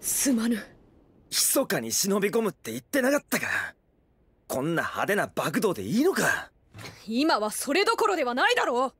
すまぬ密かに忍び込むって言ってなかったかこんな派手な爆動でいいのか今はそれどころではないだろう